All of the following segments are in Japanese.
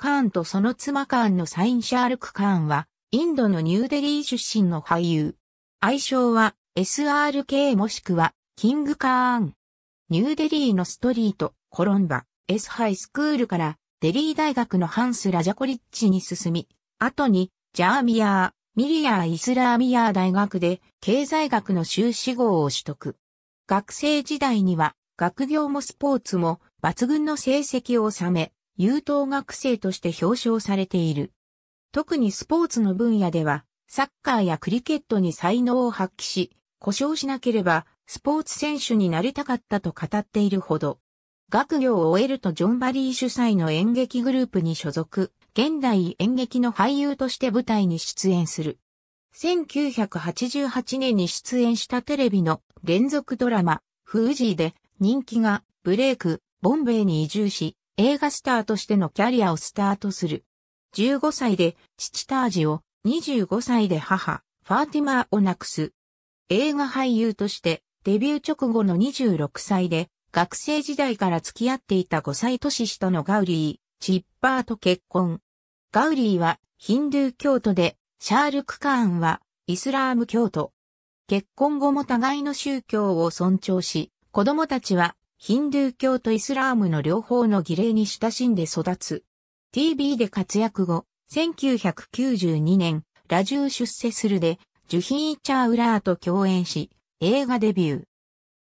カーンとその妻カーンのサインシャールク・カーンは、インドのニューデリー出身の俳優。愛称は SRK もしくはキング・カーン。ニューデリーのストリート、コロンバ、S ハイスクールからデリー大学のハンス・ラジャコリッチに進み、後にジャーミヤー、ミリアー・イスラーミヤー大学で経済学の修士号を取得。学生時代には学業もスポーツも抜群の成績を収め、優等学生として表彰されている。特にスポーツの分野では、サッカーやクリケットに才能を発揮し、故障しなければ、スポーツ選手になりたかったと語っているほど。学業を終えるとジョン・バリー主催の演劇グループに所属、現代演劇の俳優として舞台に出演する。1988年に出演したテレビの連続ドラマ、フージーで人気がブレイク、ボンベイに移住し、映画スターとしてのキャリアをスタートする。15歳で父タージを、25歳で母、ファーティマーを亡くす。映画俳優としてデビュー直後の26歳で学生時代から付き合っていた5歳年下のガウリー、チッパーと結婚。ガウリーはヒンドゥー教徒で、シャール・クカーンはイスラーム教徒。結婚後も互いの宗教を尊重し、子供たちはヒンドゥー教とイスラームの両方の儀礼に親しんで育つ。TV で活躍後、1992年、ラジュー出世するで、ジュヒー・チャーウラーと共演し、映画デビュー。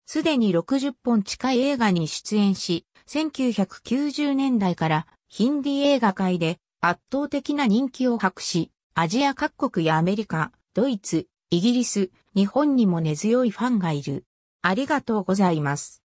すでに60本近い映画に出演し、1990年代からヒンディ映画界で圧倒的な人気を博し、アジア各国やアメリカ、ドイツ、イギリス、日本にも根強いファンがいる。ありがとうございます。